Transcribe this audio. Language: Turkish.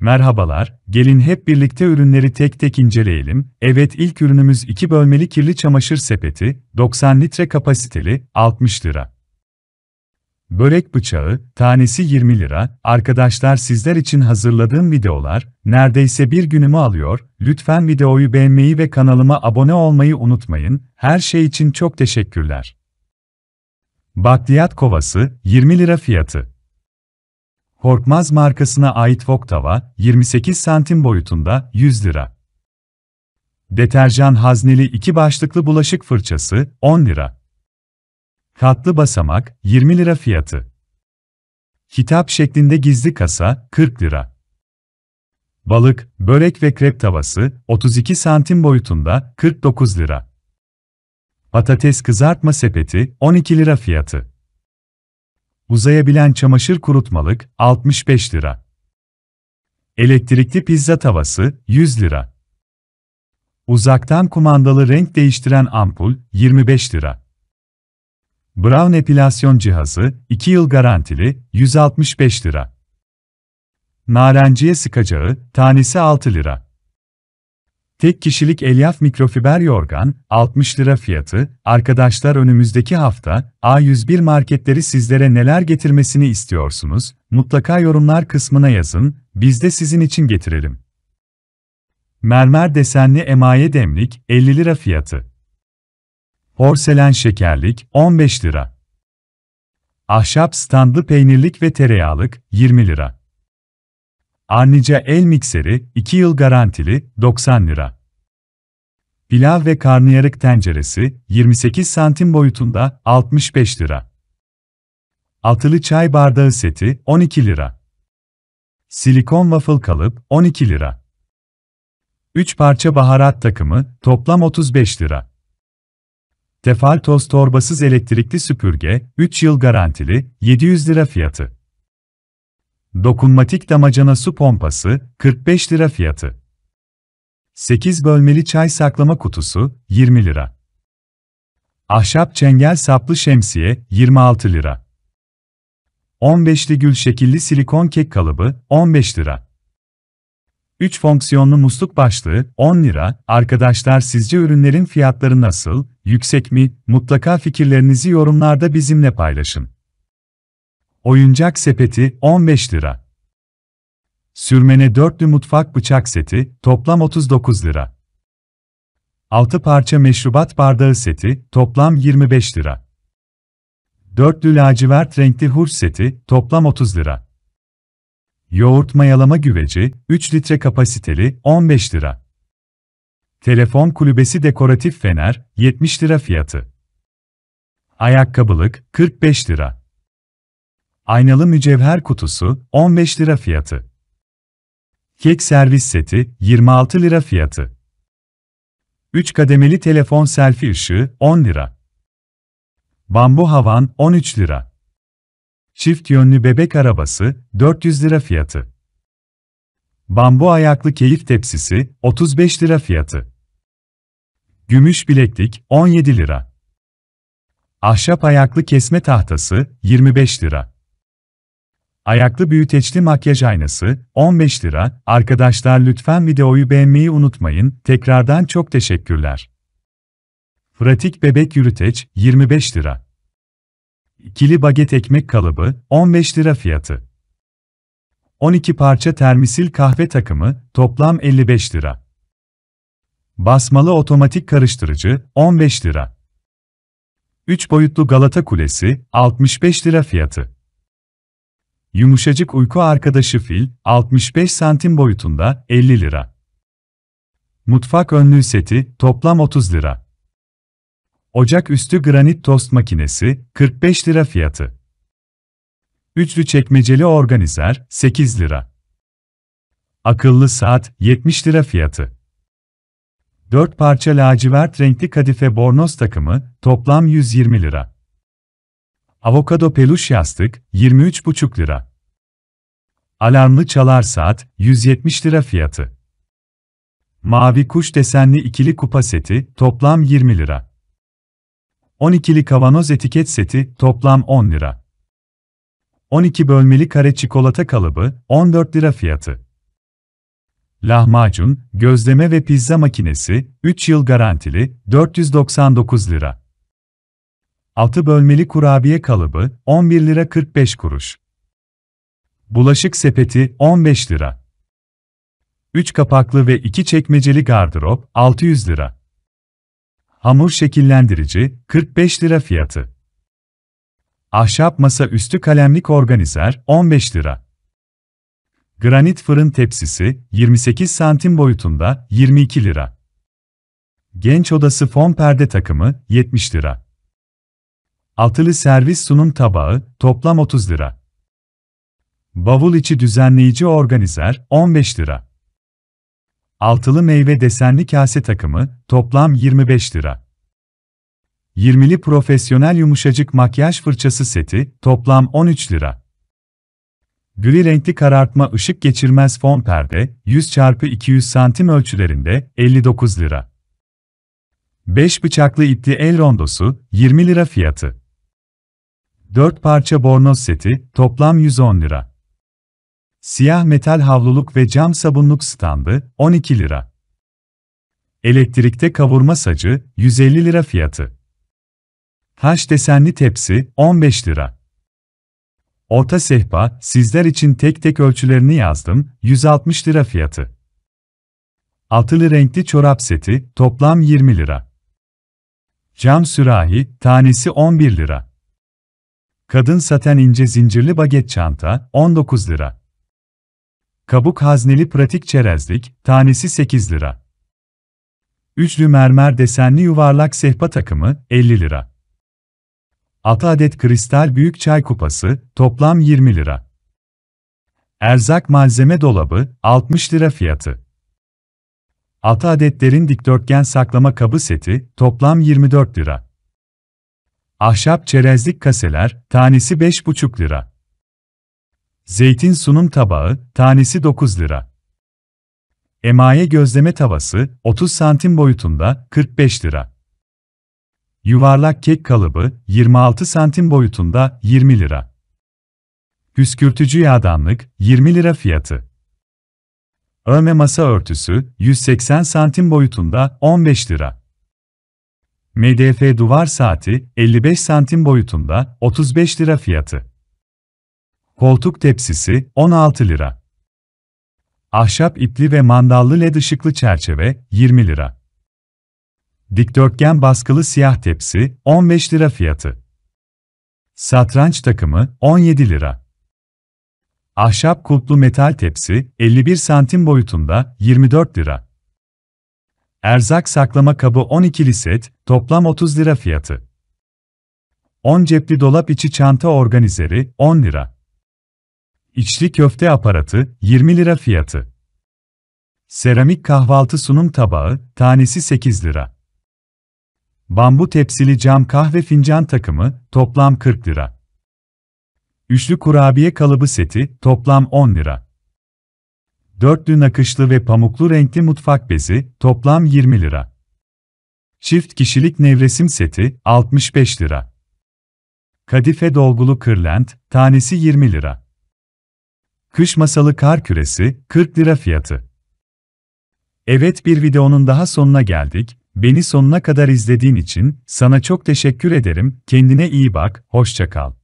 Merhabalar, gelin hep birlikte ürünleri tek tek inceleyelim. Evet ilk ürünümüz 2 bölmeli kirli çamaşır sepeti, 90 litre kapasiteli, 60 lira. Börek bıçağı, tanesi 20 lira. Arkadaşlar sizler için hazırladığım videolar, neredeyse bir günümü alıyor. Lütfen videoyu beğenmeyi ve kanalıma abone olmayı unutmayın. Her şey için çok teşekkürler. Bakliyat kovası, 20 lira fiyatı. Korkmaz markasına ait wok tava, 28 santim boyutunda, 100 lira. Deterjan hazneli 2 başlıklı bulaşık fırçası, 10 lira. Katlı basamak, 20 lira fiyatı. Kitap şeklinde gizli kasa, 40 lira. Balık, börek ve krep tavası, 32 santim boyutunda, 49 lira. Patates kızartma sepeti, 12 lira fiyatı. Uzayabilen çamaşır kurutmalık 65 lira. Elektrikli pizza tavası 100 lira. Uzaktan kumandalı renk değiştiren ampul 25 lira. Brown epilasyon cihazı 2 yıl garantili 165 lira. Narenciye sıkacağı tanesi 6 lira. Tek kişilik elyaf mikrofiber yorgan, 60 lira fiyatı, arkadaşlar önümüzdeki hafta, A101 marketleri sizlere neler getirmesini istiyorsunuz, mutlaka yorumlar kısmına yazın, biz de sizin için getirelim. Mermer desenli emaye demlik, 50 lira fiyatı. Porselen şekerlik, 15 lira. Ahşap standlı peynirlik ve tereyağlık, 20 lira. Arnica el mikseri 2 yıl garantili 90 lira. Pilav ve karnıyarık tenceresi 28 santim boyutunda 65 lira. Altılı çay bardağı seti 12 lira. Silikon waffle kalıp 12 lira. 3 parça baharat takımı toplam 35 lira. Tefal toz torbasız elektrikli süpürge 3 yıl garantili 700 lira fiyatı. Dokunmatik damacana su pompası, 45 lira fiyatı. 8 bölmeli çay saklama kutusu, 20 lira. Ahşap çengel saplı şemsiye, 26 lira. 15'li gül şekilli silikon kek kalıbı, 15 lira. 3 fonksiyonlu musluk başlığı, 10 lira. Arkadaşlar sizce ürünlerin fiyatları nasıl, yüksek mi? Mutlaka fikirlerinizi yorumlarda bizimle paylaşın. Oyuncak sepeti 15 lira. Sürmene dörtlü mutfak bıçak seti toplam 39 lira. 6 parça meşrubat bardağı seti toplam 25 lira. Dörtlü lacivert renkli hurç seti toplam 30 lira. Yoğurt mayalama güveci 3 litre kapasiteli 15 lira. Telefon kulübesi dekoratif fener 70 lira fiyatı. Ayakkabılık 45 lira. Aynalı mücevher kutusu 15 lira fiyatı. Kek servis seti 26 lira fiyatı. 3 kademeli telefon selfie ışığı 10 lira. Bambu havan 13 lira. Çift yönlü bebek arabası 400 lira fiyatı. Bambu ayaklı keyif tepsisi 35 lira fiyatı. Gümüş bileklik 17 lira. Ahşap ayaklı kesme tahtası 25 lira. Ayaklı büyüteçli makyaj aynası, 15 lira. Arkadaşlar lütfen videoyu beğenmeyi unutmayın. Tekrardan çok teşekkürler. Pratik bebek yürüteç, 25 lira. İkili baget ekmek kalıbı, 15 lira fiyatı. 12 parça termisil kahve takımı, toplam 55 lira. Basmalı otomatik karıştırıcı, 15 lira. 3 boyutlu Galata Kulesi, 65 lira fiyatı. Yumuşacık uyku arkadaşı fil, 65 santim boyutunda, 50 lira. Mutfak önlüğü seti, toplam 30 lira. Ocak üstü granit tost makinesi, 45 lira fiyatı. Üçlü çekmeceli organizer, 8 lira. Akıllı saat, 70 lira fiyatı. 4 parça lacivert renkli kadife bornoz takımı, toplam 120 lira. Avokado peluş yastık 23,5 lira. Alarmlı çalar saat 170 lira fiyatı. Mavi kuş desenli ikili kupa seti toplam 20 lira. 12'li kavanoz etiket seti toplam 10 lira. 12 bölmeli kare çikolata kalıbı 14 lira fiyatı. Lahmacun, gözleme ve pizza makinesi 3 yıl garantili 499 lira. 6 bölmeli kurabiye kalıbı 11 lira 45 kuruş. Bulaşık sepeti 15 lira. 3 kapaklı ve 2 çekmeceli gardırop 600 lira. Hamur şekillendirici 45 lira fiyatı. Ahşap masa üstü kalemlik organizer 15 lira. Granit fırın tepsisi 28 santim boyutunda 22 lira. Genç odası fon perde takımı 70 lira. Altılı servis sunum tabağı, toplam 30 lira. Bavul içi düzenleyici organizer, 15 lira. Altılı meyve desenli kase takımı, toplam 25 lira. 20'li profesyonel yumuşacık makyaj fırçası seti, toplam 13 lira. Gri renkli karartma ışık geçirmez fon perde, 100x200 santim ölçülerinde, 59 lira. 5 bıçaklı ipli el rondosu, 20 lira fiyatı. 4 parça bornoz seti, toplam 110 lira. Siyah metal havluluk ve cam sabunluk standı, 12 lira. Elektrikte kavurma sacı, 150 lira fiyatı. Haş desenli tepsi, 15 lira. Orta sehpa, sizler için tek tek ölçülerini yazdım, 160 lira fiyatı. Altılı renkli çorap seti, toplam 20 lira. Cam sürahi, tanesi 11 lira. Kadın saten ince zincirli baget çanta, 19 lira. Kabuk hazneli pratik çerezlik, tanesi 8 lira. Üçlü mermer desenli yuvarlak sehpa takımı, 50 lira. 6 adet kristal büyük çay kupası, toplam 20 lira. Erzak malzeme dolabı, 60 lira fiyatı. 6 adet derin dikdörtgen saklama kabı seti, toplam 24 lira. Ahşap çerezlik kaseler, tanesi 5,5 lira. Zeytin sunum tabağı, tanesi 9 lira. Emaye gözleme tavası, 30 santim boyutunda, 45 lira. Yuvarlak kek kalıbı, 26 santim boyutunda, 20 lira. Püskürtücü yağdanlık, 20 lira fiyatı. Örme masa örtüsü, 180 santim boyutunda, 15 lira. MDF duvar saati 55 santim boyutunda 35 lira fiyatı. Koltuk tepsisi 16 lira. Ahşap ipli ve mandallı led ışıklı çerçeve 20 lira. Dikdörtgen baskılı siyah tepsi 15 lira fiyatı. Satranç takımı 17 lira. Ahşap kutlu metal tepsi 51 santim boyutunda 24 lira. Erzak saklama kabı 12 liset, toplam 30 lira fiyatı. 10 cepli dolap içi çanta organizeri 10 lira. İçli köfte aparatı 20 lira fiyatı. Seramik kahvaltı sunum tabağı tanesi 8 lira. Bambu tepsili cam kahve fincan takımı toplam 40 lira. Üçlü kurabiye kalıbı seti toplam 10 lira dörtlü nakışlı ve pamuklu renkli mutfak bezi, toplam 20 lira. Çift kişilik nevresim seti, 65 lira. Kadife dolgulu kırlent, tanesi 20 lira. Kış masalı kar küresi, 40 lira fiyatı. Evet bir videonun daha sonuna geldik, beni sonuna kadar izlediğin için, sana çok teşekkür ederim, kendine iyi bak, hoşça kal.